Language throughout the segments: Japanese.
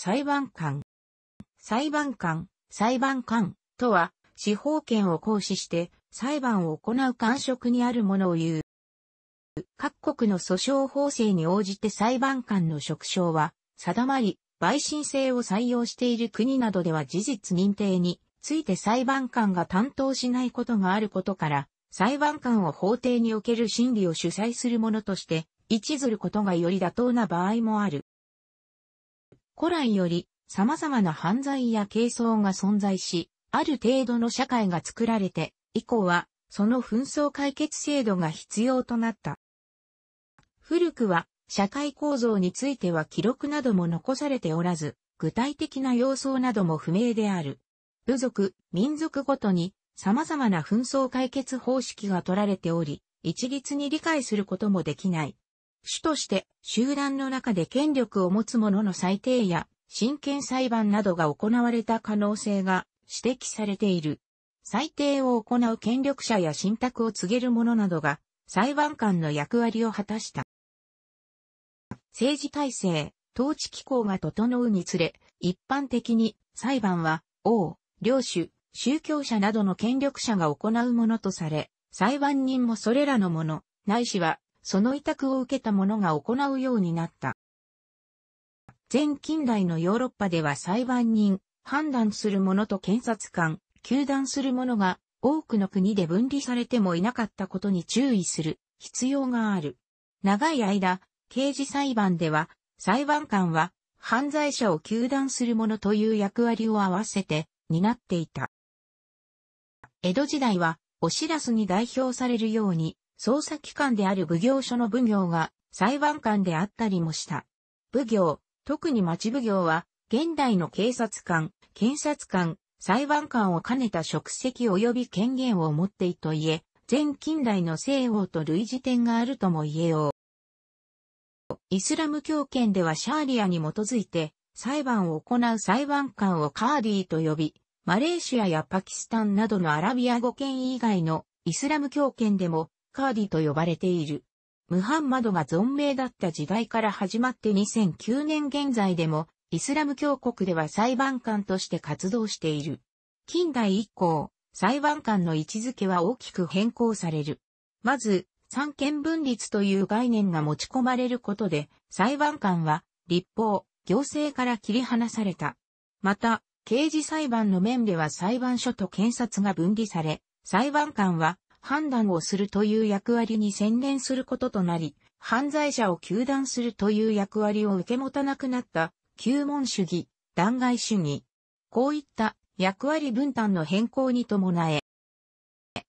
裁判官。裁判官、裁判官とは、司法権を行使して裁判を行う官職にあるものを言う。各国の訴訟法制に応じて裁判官の職称は定まり、陪審制を採用している国などでは事実認定について裁判官が担当しないことがあることから、裁判官を法廷における審理を主催するものとして位置づることがより妥当な場合もある。古来より様々な犯罪や軽装が存在し、ある程度の社会が作られて、以降はその紛争解決制度が必要となった。古くは社会構造については記録なども残されておらず、具体的な様相なども不明である。部族、民族ごとに様々な紛争解決方式が取られており、一律に理解することもできない。主として集団の中で権力を持つ者の裁定や真剣裁判などが行われた可能性が指摘されている。裁定を行う権力者や信託を告げる者などが裁判官の役割を果たした。政治体制、統治機構が整うにつれ、一般的に裁判は王、領主、宗教者などの権力者が行うものとされ、裁判人もそれらのもの、ないしはその委託を受けた者が行うようになった。前近代のヨーロッパでは裁判人、判断する者と検察官、求断する者が多くの国で分離されてもいなかったことに注意する必要がある。長い間、刑事裁判では裁判官は犯罪者を求断する者という役割を合わせて担っていた。江戸時代はお知らせに代表されるように捜査機関である奉行所の奉行が裁判官であったりもした。奉行、特に町奉行は、現代の警察官、検察官、裁判官を兼ねた職責及び権限を持っていといえ、全近代の西欧と類似点があるとも言えよう。イスラム教圏ではシャーリアに基づいて、裁判を行う裁判官をカーディーと呼び、マレーシアやパキスタンなどのアラビア語圏以外のイスラム教圏でもカーディと呼ばれている。ムハンマドが存命だった時代から始まって2009年現在でも、イスラム教国では裁判官として活動している。近代以降、裁判官の位置づけは大きく変更される。まず、三権分立という概念が持ち込まれることで、裁判官は、立法、行政から切り離された。また、刑事裁判の面では裁判所と検察が分離され、裁判官は判断をするという役割に専念することとなり、犯罪者を糾弾するという役割を受け持たなくなった、旧問主義、弾劾主義。こういった役割分担の変更に伴え、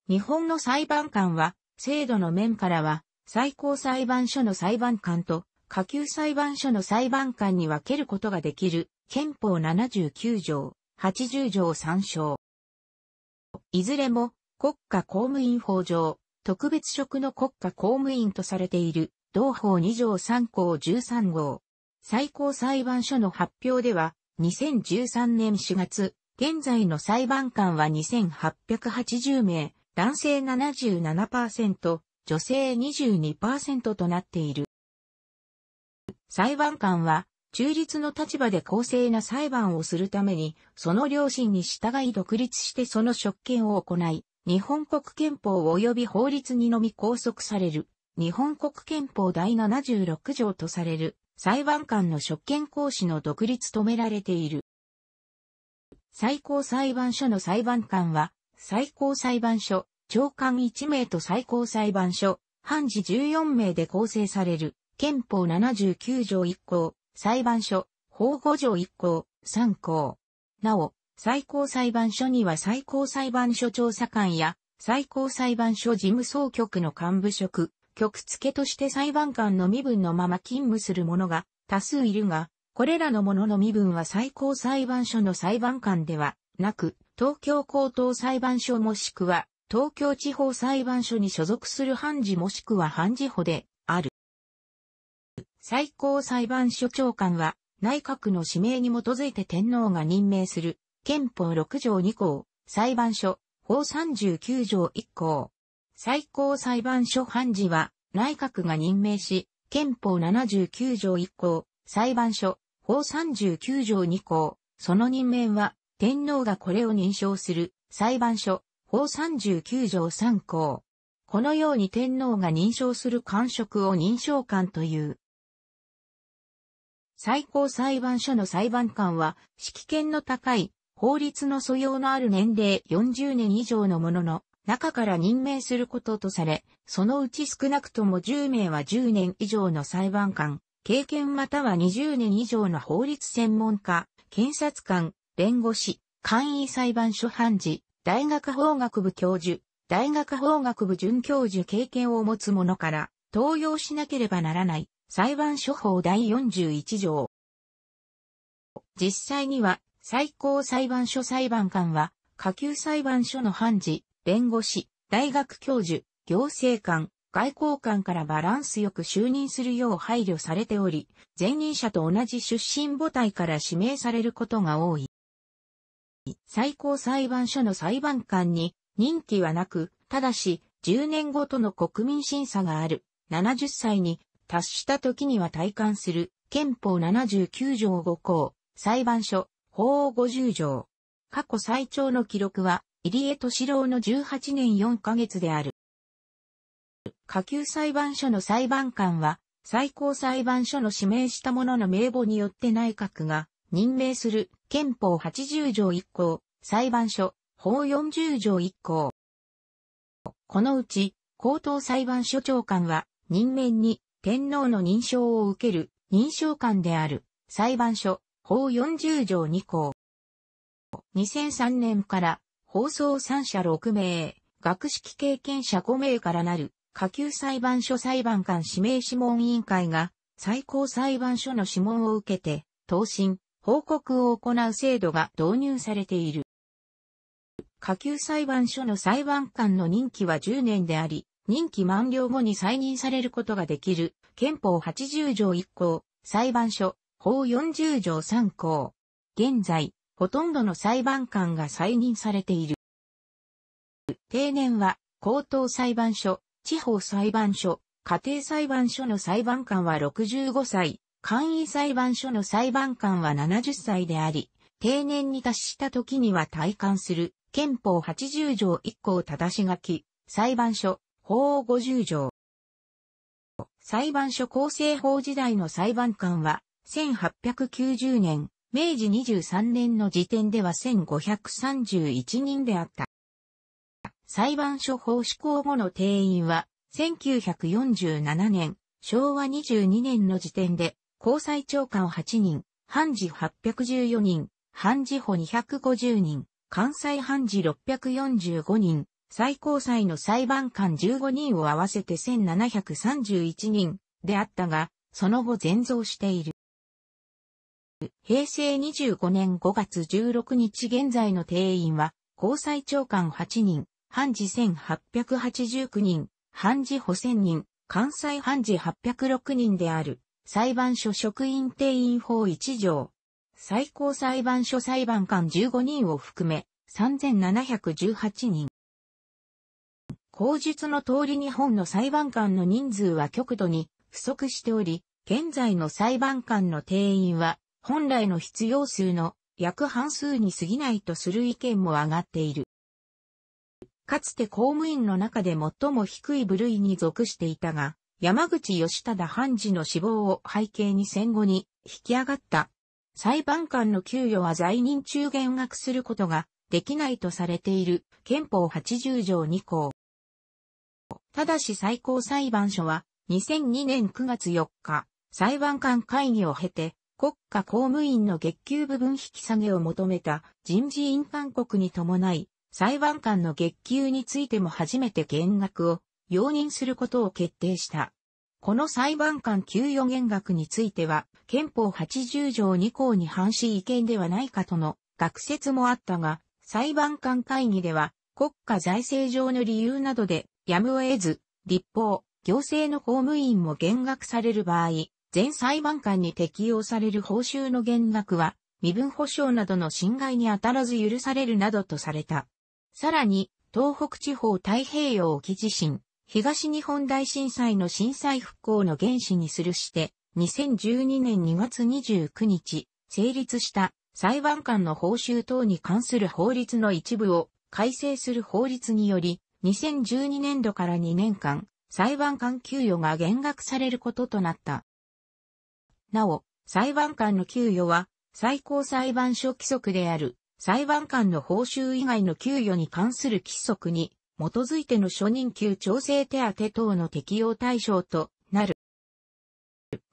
日本の裁判官は、制度の面からは、最高裁判所の裁判官と、下級裁判所の裁判官に分けることができる、憲法79条、80条3章。いずれも、国家公務員法上、特別職の国家公務員とされている、同法2条3項13号。最高裁判所の発表では、2013年4月、現在の裁判官は2880名、男性77%、女性22%となっている。裁判官は、中立の立場で公正な裁判をするために、その両親に従い独立してその職権を行い、日本国憲法及び法律にのみ拘束される、日本国憲法第76条とされる、裁判官の職権行使の独立止められている。最高裁判所の裁判官は、最高裁判所、長官1名と最高裁判所、判事14名で構成される、憲法79条1項、裁判所、法5条1項、3項。なお、最高裁判所には最高裁判所調査官や最高裁判所事務総局の幹部職、局付として裁判官の身分のまま勤務する者が多数いるが、これらの者の身分は最高裁判所の裁判官ではなく、東京高等裁判所もしくは東京地方裁判所に所属する判事もしくは判事補である。最高裁判所長官は内閣の指名に基づいて天皇が任命する憲法6条2項、裁判所、法39条1項。最高裁判所判事は、内閣が任命し、憲法79条1項、裁判所、法39条2項、その任命は、天皇がこれを認証する、裁判所、法39条3項。このように天皇が認証する官職を認証官という。最高裁判所の裁判官は、指揮権の高い法律の素養のある年齢40年以上のものの中から任命することとされ、そのうち少なくとも10名は10年以上の裁判官、経験または20年以上の法律専門家、検察官、弁護士、簡易裁判所判事、大学法学部教授、大学法学部准教授経験を持つ者から登用しなければならない裁判所法第41条。実際には最高裁判所裁判官は、下級裁判所の判事、弁護士、大学教授、行政官、外交官からバランスよく就任するよう配慮されており、前任者と同じ出身母体から指名されることが多い。最高裁判所の裁判官に任期はなく、ただし、10年ごとの国民審査がある。70歳に達した時には退官する。憲法79条5項、裁判所、法50条。過去最長の記録は、入江敏郎の18年4ヶ月である。下級裁判所の裁判官は、最高裁判所の指名した者の名簿によって内閣が任命する憲法80条1項、裁判所、法40条1項。このうち、高等裁判所長官は、任命に天皇の認証を受ける認証官である裁判所、法40条2項。2003年から放送3社6名、学識経験者5名からなる下級裁判所裁判官指名諮問委員会が最高裁判所の諮問を受けて、答申、報告を行う制度が導入されている。下級裁判所の裁判官の任期は10年であり、任期満了後に再任されることができる、憲法80条1項、裁判所、法40条3項。現在、ほとんどの裁判官が再任されている。定年は、高等裁判所、地方裁判所、家庭裁判所の裁判官は65歳、簡易裁判所の裁判官は70歳であり、定年に達した時には退官する、憲法80条1項正し書き、裁判所、法50条。裁判所構成法時代の裁判官は、1890年、明治23年の時点では1531人であった。裁判所法施行後の定員は、1947年、昭和22年の時点で、高裁長官8人、判事814人、判事補250人、関西判事645人、最高裁の裁判官15人を合わせて1731人であったが、その後全増している。平成25年5月16日現在の定員は、交際長官8人、判事1889人、判事補選0 0 0人、関西判事806人である、裁判所職員定員法1条。最高裁判所裁判官15人を含め、3718人。口述の通り日本の裁判官の人数は極度に不足しており、現在の裁判官の定員は本来の必要数の約半数に過ぎないとする意見も上がっている。かつて公務員の中で最も低い部類に属していたが、山口義忠判事の死亡を背景に戦後に引き上がった。裁判官の給与は在任中減額することができないとされている憲法80条2項。ただし最高裁判所は2002年9月4日、裁判官会議を経て国家公務員の月給部分引き下げを求めた人事院勧告に伴い、裁判官の月給についても初めて減額を容認することを決定した。この裁判官給与減額については、憲法80条2項に反し意見ではないかとの学説もあったが、裁判官会議では国家財政上の理由などでやむを得ず、立法、行政の公務員も減額される場合、全裁判官に適用される報酬の減額は、身分保障などの侵害に当たらず許されるなどとされた。さらに、東北地方太平洋沖地震、東日本大震災の震災復興の原資にするして、2012年2月29日、成立した裁判官の報酬等に関する法律の一部を改正する法律により、2012年度から2年間、裁判官給与が減額されることとなった。なお、裁判官の給与は、最高裁判所規則である、裁判官の報酬以外の給与に関する規則に、基づいての初任給調整手当等の適用対象となる。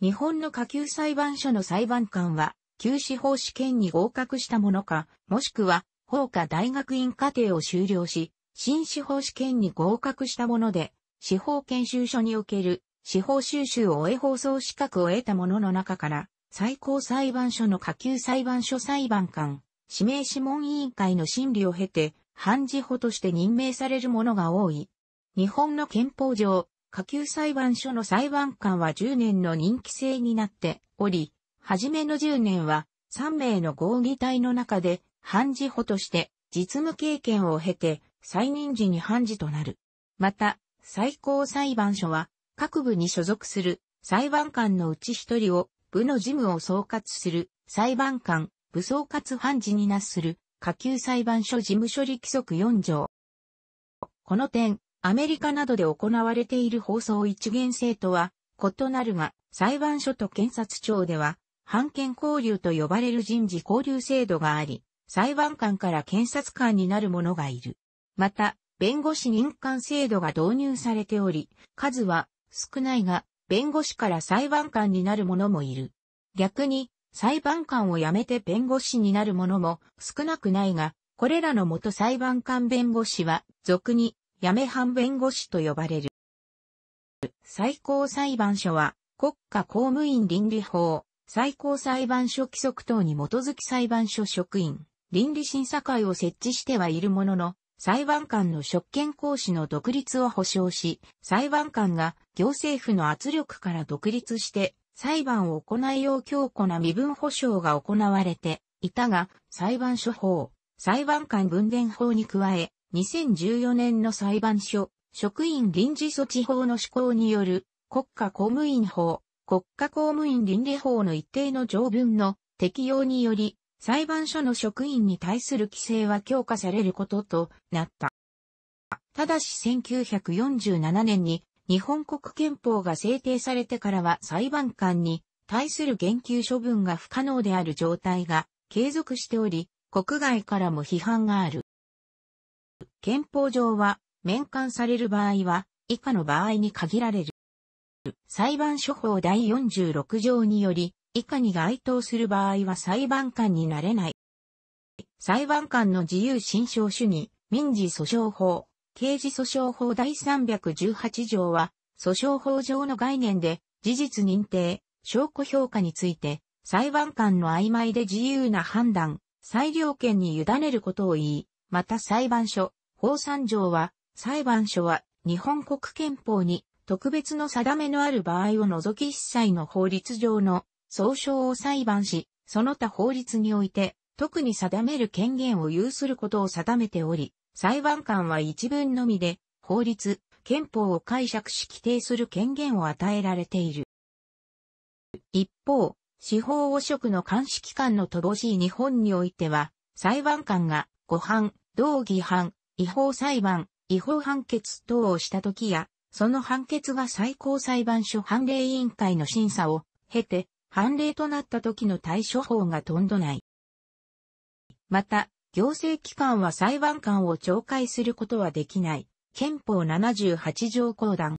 日本の下級裁判所の裁判官は、旧司法試験に合格したものか、もしくは、法科大学院課程を修了し、新司法試験に合格したもので、司法研修所における司法修習を終え放送資格を得た者の中から、最高裁判所の下級裁判所裁判官、指名諮問委員会の審理を経て、判事補として任命される者が多い。日本の憲法上、下級裁判所の裁判官は10年の任期制になっており、はじめの10年は3名の合議体の中で判事補として実務経験を経て再任時に判事となる。また、最高裁判所は各部に所属する裁判官のうち一人を部の事務を総括する裁判官、部総括判事になする下級裁判所事務処理規則4条。この点、アメリカなどで行われている放送一元制とは異なるが、裁判所と検察庁では、判権交流と呼ばれる人事交流制度があり、裁判官から検察官になる者がいる。また、弁護士任官制度が導入されており、数は少ないが、弁護士から裁判官になる者もいる。逆に、裁判官を辞めて弁護士になる者も少なくないが、これらの元裁判官弁護士は、俗に、辞め反弁護士と呼ばれる。最高裁判所は、国家公務員倫理法、最高裁判所規則等に基づき裁判所職員、倫理審査会を設置してはいるものの、裁判官の職権行使の独立を保障し、裁判官が行政府の圧力から独立して裁判を行いよう強固な身分保障が行われていたが、裁判所法、裁判官分電法に加え、2014年の裁判所、職員臨時措置法の施行による国家公務員法、国家公務員倫理法の一定の条文の適用により、裁判所の職員に対する規制は強化されることとなった。ただし1947年に日本国憲法が制定されてからは裁判官に対する言及処分が不可能である状態が継続しており、国外からも批判がある。憲法上は、免官される場合は、以下の場合に限られる。裁判所法第46条により、以下に該当する場合は裁判官になれない。裁判官の自由心証主義、民事訴訟法、刑事訴訟法第318条は、訴訟法上の概念で、事実認定、証拠評価について、裁判官の曖昧で自由な判断、裁量権に委ねることを言い、また裁判所、法三条は、裁判所は日本国憲法に特別の定めのある場合を除き一切の法律上の総称を裁判し、その他法律において、特に定める権限を有することを定めており、裁判官は一文のみで、法律、憲法を解釈し規定する権限を与えられている。一方、司法汚職の監視機関の乏しい日本においては、裁判官が誤判、同義判、違法裁判、違法判決等をした時や、その判決が最高裁判所判例委員会の審査を経て、判例となった時の対処法がとんどない。また、行政機関は裁判官を懲戒することはできない。憲法78条公団。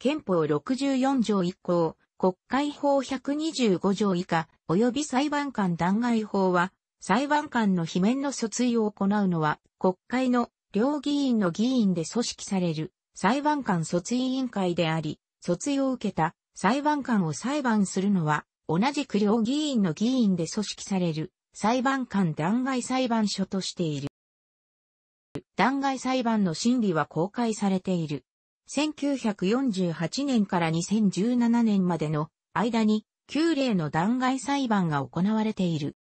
憲法64条以降、国会法125条以下、及び裁判官弾劾法は、裁判官の罷免の訴追を行うのは、国会の両議員の議員で組織される裁判官訴追委員会であり、訴追を受けた裁判官を裁判するのは、同じく両議員の議員で組織される、裁判官弾劾裁判所としている。弾劾裁判の審理は公開されている。1948年から2017年までの間に9例の弾劾裁判が行われている。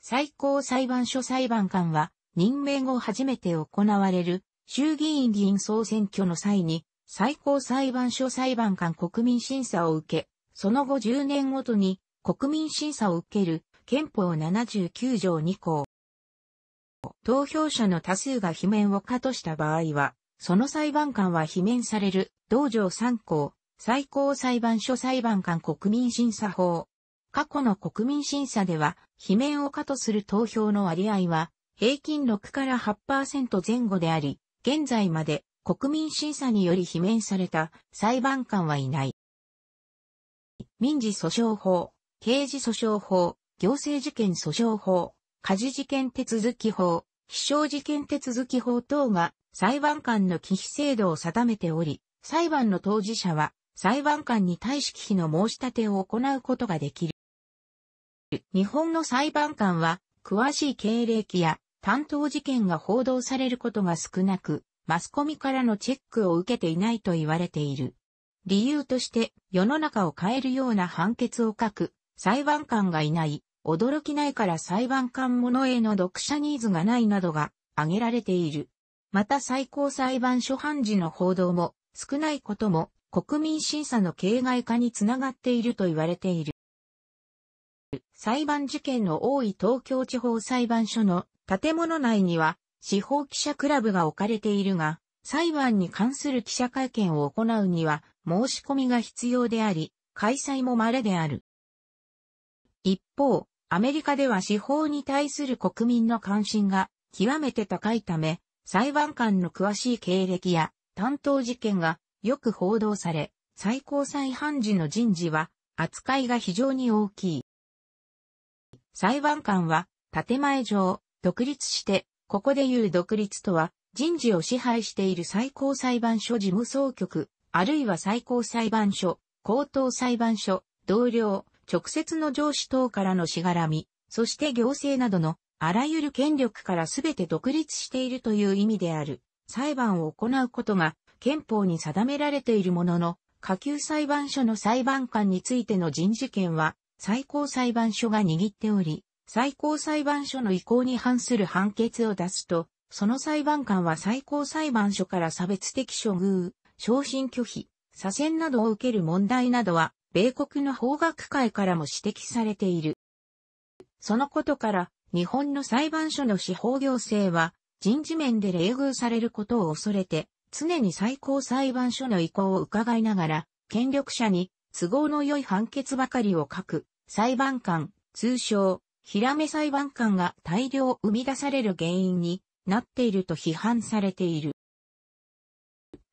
最高裁判所裁判官は任命後初めて行われる衆議院議員総選挙の際に最高裁判所裁判官国民審査を受け、その後10年ごとに国民審査を受ける憲法79条2項。投票者の多数が罷免を可とした場合は、その裁判官は罷免される同条3項、最高裁判所裁判官国民審査法。過去の国民審査では、罷免を可とする投票の割合は、平均6から8%前後であり、現在まで国民審査により罷免された裁判官はいない。民事訴訟法、刑事訴訟法、行政事件訴訟法、家事事件手続法、非常事件手続法等が裁判官の忌避制度を定めており、裁判の当事者は裁判官に対し忌避の申し立てを行うことができる。日本の裁判官は詳しい経歴や担当事件が報道されることが少なく、マスコミからのチェックを受けていないと言われている。理由として世の中を変えるような判決を書く裁判官がいない、驚きないから裁判官ものへの読者ニーズがないなどが挙げられている。また最高裁判所判事の報道も少ないことも国民審査の形骸化につながっていると言われている。裁判事件の多い東京地方裁判所の建物内には司法記者クラブが置かれているが、裁判に関する記者会見を行うには申し込みが必要であり、開催も稀である。一方、アメリカでは司法に対する国民の関心が極めて高いため、裁判官の詳しい経歴や担当事件がよく報道され、最高裁判事の人事は扱いが非常に大きい。裁判官は建前上独立してここでいう独立とは、人事を支配している最高裁判所事務総局、あるいは最高裁判所、高等裁判所、同僚、直接の上司等からのしがらみ、そして行政などのあらゆる権力からすべて独立しているという意味である。裁判を行うことが憲法に定められているものの、下級裁判所の裁判官についての人事権は最高裁判所が握っており、最高裁判所の意向に反する判決を出すと、その裁判官は最高裁判所から差別的処遇、昇進拒否、左遷などを受ける問題などは、米国の法学界からも指摘されている。そのことから、日本の裁判所の司法行政は、人事面で冷遇されることを恐れて、常に最高裁判所の意向を伺いながら、権力者に都合の良い判決ばかりを書く、裁判官、通称、ヒラメ裁判官が大量生み出される原因になっていると批判されている。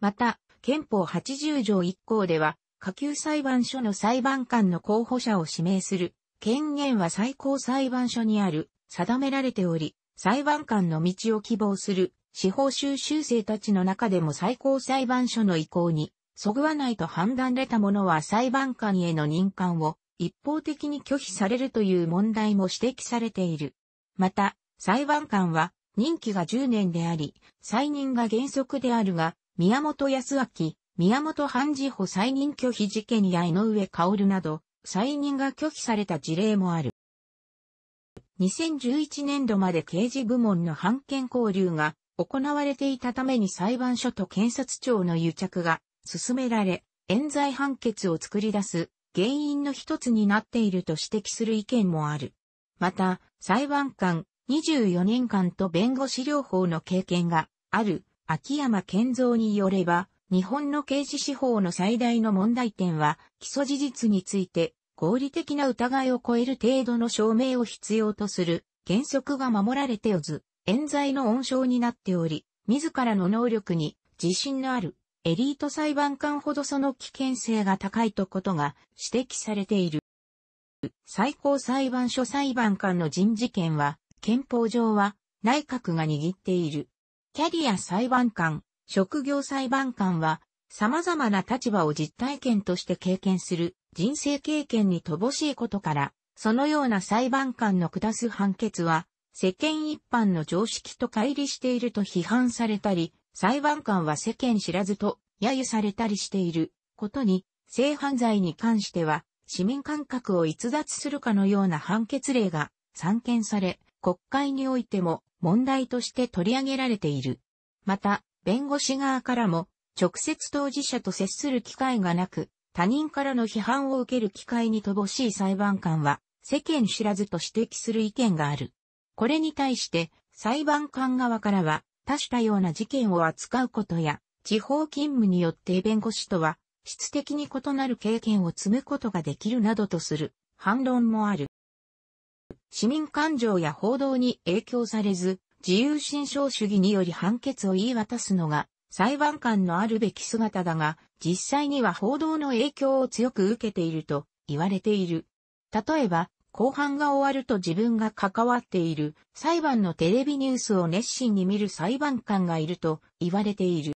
また、憲法80条1項では、下級裁判所の裁判官の候補者を指名する権限は最高裁判所にある定められており、裁判官の道を希望する司法修習生たちの中でも最高裁判所の意向にそぐわないと判断れた者は裁判官への任官を一方的に拒否されるという問題も指摘されている。また、裁判官は任期が10年であり、再任が原則であるが、宮本康明、宮本半次補再任拒否事件や井上薫など、再任が拒否された事例もある。2011年度まで刑事部門の判権交流が行われていたために裁判所と検察庁の癒着が進められ、冤罪判決を作り出す原因の一つになっていると指摘する意見もある。また、裁判官24年間と弁護士療法の経験がある秋山健三によれば、日本の刑事司法の最大の問題点は、基礎事実について合理的な疑いを超える程度の証明を必要とする原則が守られておず、冤罪の温床になっており、自らの能力に自信のあるエリート裁判官ほどその危険性が高いとことが指摘されている。最高裁判所裁判官の人事権は、憲法上は内閣が握っている。キャリア裁判官、職業裁判官は、様々な立場を実体験として経験する人生経験に乏しいことから、そのような裁判官の下す判決は、世間一般の常識と乖離していると批判されたり、裁判官は世間知らずと揶揄されたりしていることに、性犯罪に関しては、市民感覚を逸脱するかのような判決例が散見され、国会においても問題として取り上げられている。また、弁護士側からも、直接当事者と接する機会がなく、他人からの批判を受ける機会に乏しい裁判官は、世間知らずと指摘する意見がある。これに対して、裁判官側からは、多種多様な事件を扱うことや、地方勤務によって弁護士とは、質的に異なる経験を積むことができるなどとする反論もある。市民感情や報道に影響されず、自由心証主義により判決を言い渡すのが、裁判官のあるべき姿だが、実際には報道の影響を強く受けていると言われている。例えば、後半が終わると自分が関わっている裁判のテレビニュースを熱心に見る裁判官がいると言われている。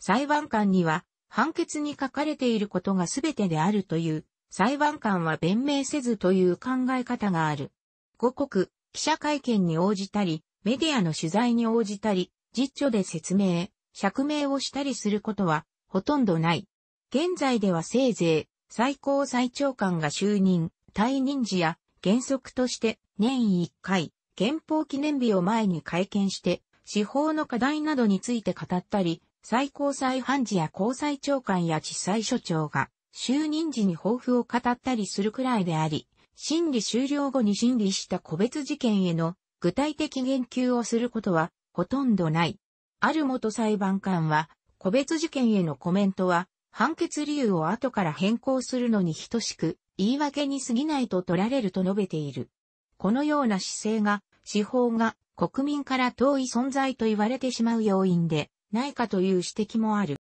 裁判官には判決に書かれていることが全てであるという裁判官は弁明せずという考え方がある。五国、記者会見に応じたり、メディアの取材に応じたり、実著で説明、釈明をしたりすることはほとんどない。現在ではせいぜい最高裁長官が就任、退任時や原則として年1回、憲法記念日を前に会見して、司法の課題などについて語ったり、最高裁判事や高裁長官や地裁所長が就任時に抱負を語ったりするくらいであり、審理終了後に審理した個別事件への具体的言及をすることはほとんどない。ある元裁判官は、個別事件へのコメントは判決理由を後から変更するのに等しく、言い訳に過ぎないと取られると述べている。このような姿勢が、司法が国民から遠い存在と言われてしまう要因で、ないかという指摘もある。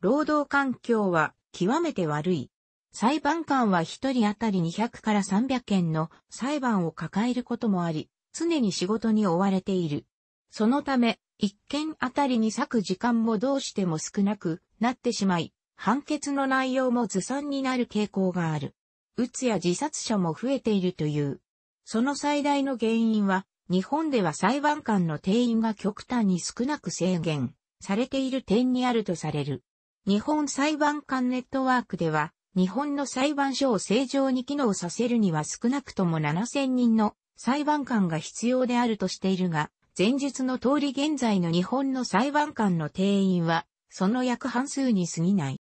労働環境は極めて悪い。裁判官は一人当たり200から300件の裁判を抱えることもあり、常に仕事に追われている。そのため、一件あたりに割く時間もどうしても少なくなってしまい、判決の内容もずさんになる傾向がある。うつや自殺者も増えているという。その最大の原因は、日本では裁判官の定員が極端に少なく制限されている点にあるとされる。日本裁判官ネットワークでは、日本の裁判所を正常に機能させるには少なくとも7000人の裁判官が必要であるとしているが、前述の通り現在の日本の裁判官の定員は、その約半数に過ぎない。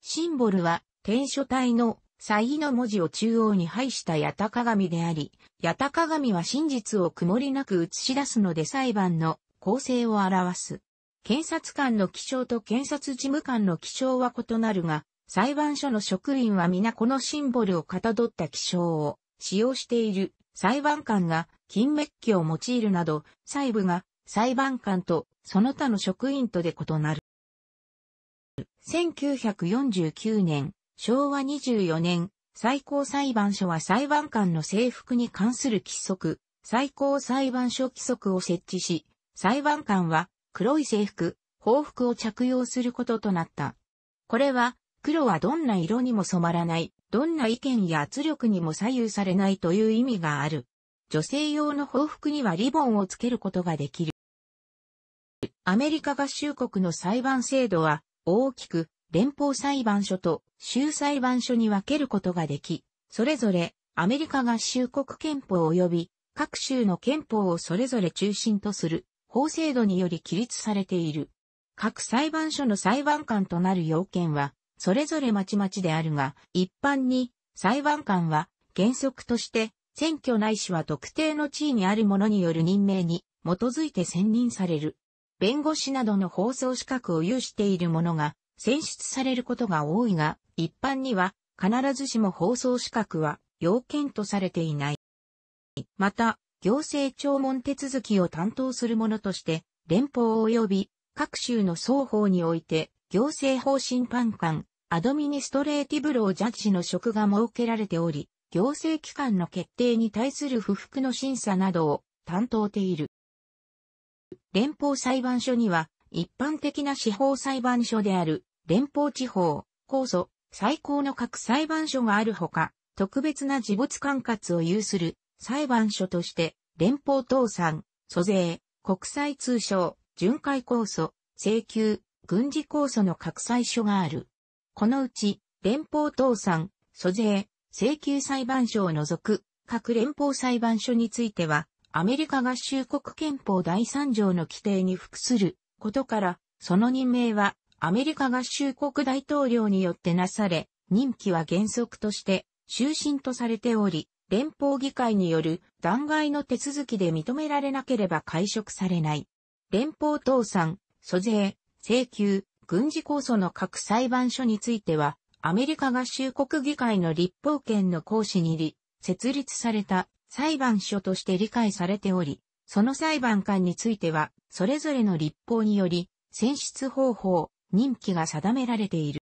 シンボルは、天書体の、祭の文字を中央に配した八鷹鏡であり、八鷹鏡は真実を曇りなく映し出すので裁判の構成を表す。検察官の起象と検察事務官の起象は異なるが、裁判所の職員は皆このシンボルをかたどった起象を使用している裁判官が金メッキを用いるなど、細部が裁判官とその他の職員とで異なる。1949年、昭和24年、最高裁判所は裁判官の制服に関する規則、最高裁判所規則を設置し、裁判官は黒い制服、報復を着用することとなった。これは、黒はどんな色にも染まらない、どんな意見や圧力にも左右されないという意味がある。女性用の報復にはリボンをつけることができる。アメリカ合衆国の裁判制度は、大きく連邦裁判所と州裁判所に分けることができ、それぞれアメリカ合衆国憲法及び各州の憲法をそれぞれ中心とする法制度により規律されている。各裁判所の裁判官となる要件は、それぞれまちまちであるが、一般に裁判官は原則として選挙ないしは特定の地位にある者による任命に基づいて選任される。弁護士などの放送資格を有している者が選出されることが多いが、一般には必ずしも放送資格は要件とされていない。また、行政聴聞手続きを担当する者として、連邦及び各州の双方において、行政方審判官、アドミニストレーティブロージャッジの職が設けられており、行政機関の決定に対する不服の審査などを担当ている。連邦裁判所には、一般的な司法裁判所である、連邦地方、控訴、最高の各裁判所があるほか、特別な自没管轄を有する裁判所として、連邦倒産、租税、国際通商、巡回控訴、請求、軍事控訴の各裁所がある。このうち、連邦倒産、租税、請求裁判所を除く、各連邦裁判所については、アメリカ合衆国憲法第3条の規定に服することから、その任命はアメリカ合衆国大統領によってなされ、任期は原則として終身とされており、連邦議会による弾劾の手続きで認められなければ解職されない。連邦倒産、租税、請求、軍事控訴の各裁判所については、アメリカ合衆国議会の立法権の行使にり、設立された裁判所として理解されており、その裁判官については、それぞれの立法により、選出方法、任期が定められている。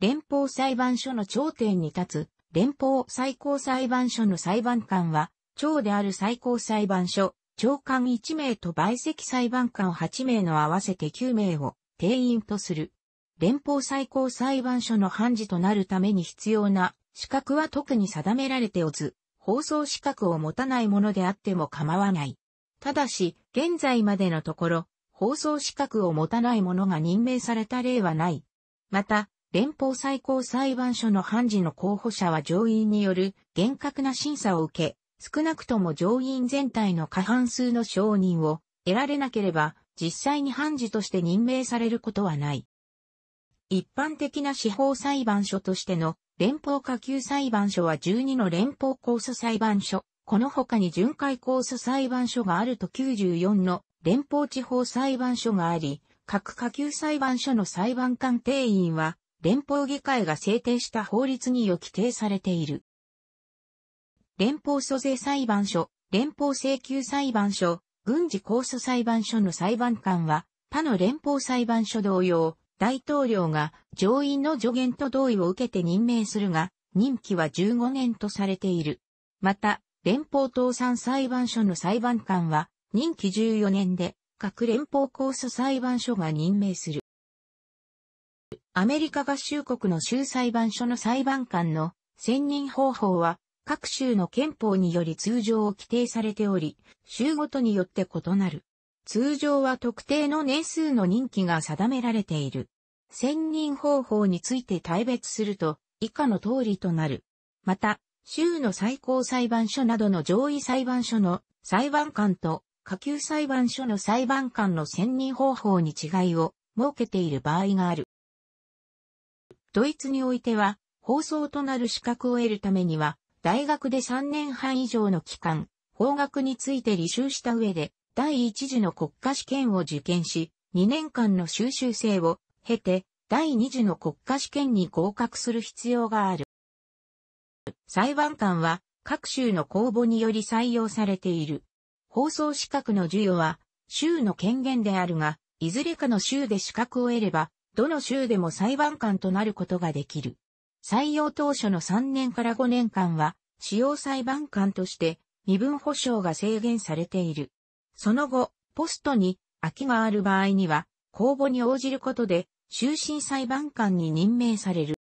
連邦裁判所の頂点に立つ、連邦最高裁判所の裁判官は、長である最高裁判所、長官1名と陪席裁判官8名の合わせて9名を定員とする。連邦最高裁判所の判事となるために必要な資格は特に定められておず、放送資格を持たないものであっても構わない。ただし、現在までのところ、放送資格を持たない者が任命された例はない。また、連邦最高裁判所の判事の候補者は上院による厳格な審査を受け、少なくとも上院全体の過半数の承認を得られなければ、実際に判事として任命されることはない。一般的な司法裁判所としての連邦下級裁判所は12の連邦控訴裁判所、この他に巡回控訴裁判所があると94の連邦地方裁判所があり、各下級裁判所の裁判官定員は、連邦議会が制定した法律によ規定されている。連邦租税裁判所、連邦請求裁判所、軍事控訴裁判所の裁判官は、他の連邦裁判所同様、大統領が上院の助言と同意を受けて任命するが、任期は15年とされている。また、連邦倒産裁判所の裁判官は、任期14年で、各連邦控訴裁判所が任命する。アメリカ合衆国の州裁判所の裁判官の選任方法は、各州の憲法により通常を規定されており、州ごとによって異なる。通常は特定の年数の任期が定められている。選任方法について大別すると、以下の通りとなる。また、州の最高裁判所などの上位裁判所の裁判官と下級裁判所の裁判官の選任方法に違いを設けている場合がある。ドイツにおいては、放送となる資格を得るためには、大学で3年半以上の期間、法学について履修した上で、第一次の国家試験を受験し、2年間の修習生を経て、第二次の国家試験に合格する必要がある。裁判官は各州の公募により採用されている。放送資格の授与は州の権限であるが、いずれかの州で資格を得れば、どの州でも裁判官となることができる。採用当初の3年から5年間は、使用裁判官として身分保障が制限されている。その後、ポストに空きがある場合には、公募に応じることで、終身裁判官に任命される。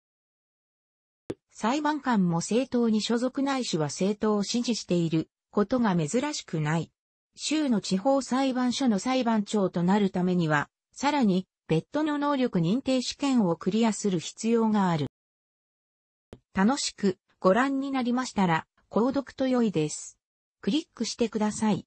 裁判官も政党に所属ないしは政党を支持していることが珍しくない。州の地方裁判所の裁判長となるためには、さらに別途の能力認定試験をクリアする必要がある。楽しくご覧になりましたら、購読と良いです。クリックしてください。